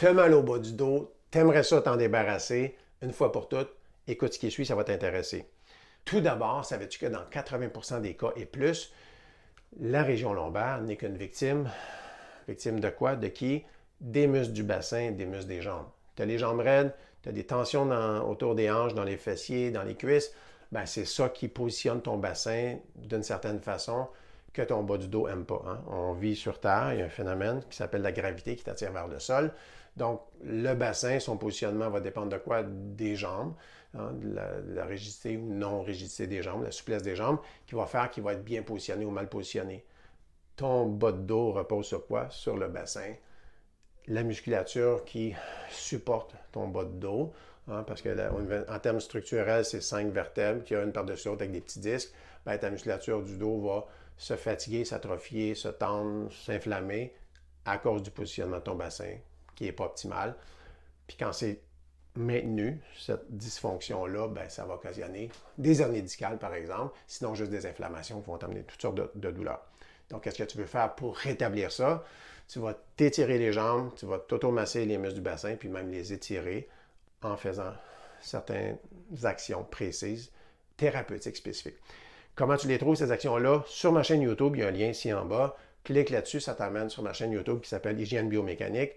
Te mal au bas du dos, t'aimerais ça t'en débarrasser, une fois pour toutes, écoute ce qui suit, ça va t'intéresser. Tout d'abord, savais-tu que dans 80 des cas et plus, la région lombaire n'est qu'une victime. Victime de quoi? De qui? Des muscles du bassin, des muscles des jambes. Tu as les jambes raides, tu as des tensions autour des hanches, dans les fessiers, dans les cuisses. Ben, c'est ça qui positionne ton bassin d'une certaine façon que ton bas du dos n'aime pas. Hein. On vit sur Terre, il y a un phénomène qui s'appelle la gravité qui t'attire vers le sol. Donc, le bassin, son positionnement va dépendre de quoi? Des jambes, hein, de, la, rigidité ou non rigidité des jambes, la souplesse des jambes, qui va faire qu'il va être bien positionné ou mal positionné. Ton bas de dos repose sur quoi? Sur le bassin. La musculature qui supporte ton bas de dos, hein, parce que en termes structurels, c'est cinq vertèbres qui ont une par-dessus l'autre avec des petits disques. Bien, ta musculature du dos va se fatiguer, s'atrophier, se tendre, s'inflammer à cause du positionnement de ton bassin qui n'est pas optimal. Puis quand c'est maintenu, cette dysfonction-là, ben, ça va occasionner des hernies discales, par exemple, sinon juste des inflammations qui vont t'amener toutes sortes de, de douleurs. Donc, qu'est-ce que tu veux faire pour rétablir ça? Tu vas t'étirer les jambes, tu vas t'automasser les muscles du bassin, puis même les étirer en faisant certaines actions précises thérapeutiques spécifiques. Comment tu les trouves, ces actions-là? Sur ma chaîne YouTube, il y a un lien ici en bas. Clique là-dessus, ça t'amène sur ma chaîne YouTube qui s'appelle Hygiène biomécanique.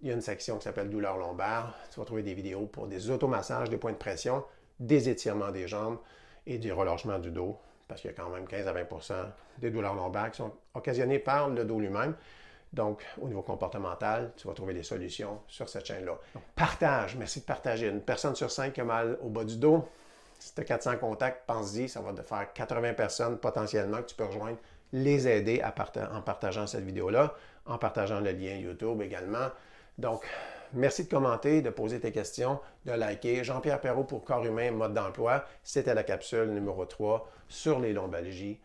Il y a une section qui s'appelle Douleurs lombaires. Tu vas trouver des vidéos pour des automassages, des points de pression, des étirements des jambes et du relâchement du dos, parce qu'il y a quand même 15 à 20 des douleurs lombaires qui sont occasionnées par le dos lui-même. Donc, au niveau comportemental, tu vas trouver des solutions sur cette chaîne-là. Partage, merci de partager. Une personne sur cinq qui a mal au bas du dos, si tu as 400 contacts, pense-y, ça va te faire 80 personnes potentiellement que tu peux rejoindre, les aider en partageant cette vidéo-là, en partageant le lien YouTube également. Donc, merci de commenter, de poser tes questions, de liker. Jean-Pierre Perrault pour Corps humain, mode d'emploi. C'était la capsule numéro 3 sur les lombalgies.